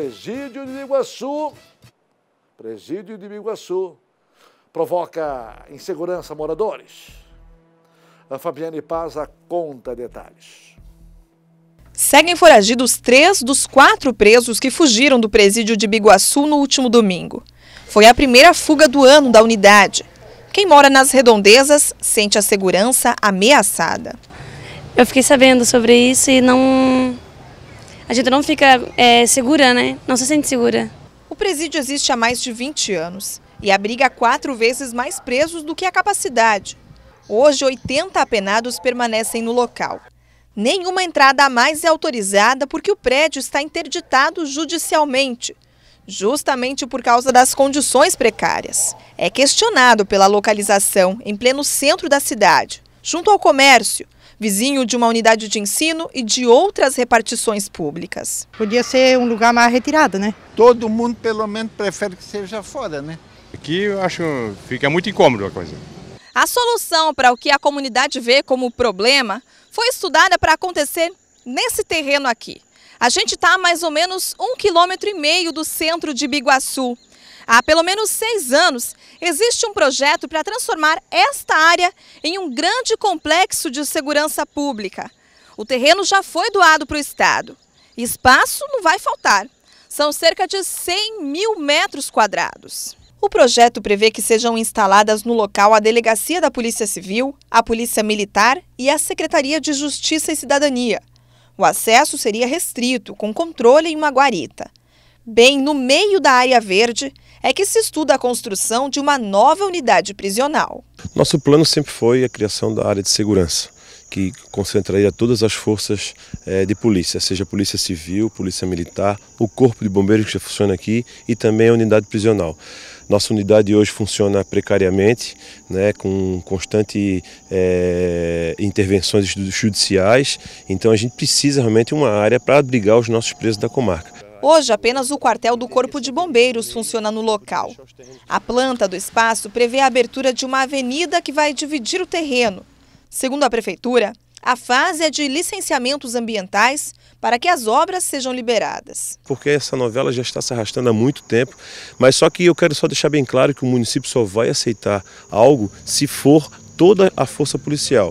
Presídio de Iguaçu, presídio de Iguaçu, provoca insegurança moradores. A Fabiane Paza conta detalhes. Seguem foragidos três dos quatro presos que fugiram do presídio de Biguaçu no último domingo. Foi a primeira fuga do ano da unidade. Quem mora nas redondezas sente a segurança ameaçada. Eu fiquei sabendo sobre isso e não a gente não fica é, segura, né? Não se sente segura. O presídio existe há mais de 20 anos e abriga quatro vezes mais presos do que a capacidade. Hoje, 80 apenados permanecem no local. Nenhuma entrada a mais é autorizada porque o prédio está interditado judicialmente, justamente por causa das condições precárias. É questionado pela localização em pleno centro da cidade junto ao comércio, vizinho de uma unidade de ensino e de outras repartições públicas. Podia ser um lugar mais retirado, né? Todo mundo, pelo menos, prefere que seja fora, né? Aqui eu acho fica muito incômodo a coisa. A solução para o que a comunidade vê como problema foi estudada para acontecer nesse terreno aqui. A gente está a mais ou menos um quilômetro e meio do centro de Biguaçu. Há pelo menos seis anos, existe um projeto para transformar esta área em um grande complexo de segurança pública. O terreno já foi doado para o Estado. Espaço não vai faltar. São cerca de 100 mil metros quadrados. O projeto prevê que sejam instaladas no local a Delegacia da Polícia Civil, a Polícia Militar e a Secretaria de Justiça e Cidadania. O acesso seria restrito, com controle em uma guarita. Bem no meio da área verde, é que se estuda a construção de uma nova unidade prisional. Nosso plano sempre foi a criação da área de segurança que concentraria todas as forças eh, de polícia, seja polícia civil, polícia militar, o corpo de bombeiros que já funciona aqui e também a unidade prisional. Nossa unidade hoje funciona precariamente, né, com constante eh, intervenções judiciais, então a gente precisa realmente uma área para abrigar os nossos presos da comarca. Hoje, apenas o quartel do Corpo de Bombeiros funciona no local. A planta do espaço prevê a abertura de uma avenida que vai dividir o terreno. Segundo a prefeitura, a fase é de licenciamentos ambientais para que as obras sejam liberadas. Porque essa novela já está se arrastando há muito tempo, mas só que eu quero só deixar bem claro que o município só vai aceitar algo se for toda a força policial.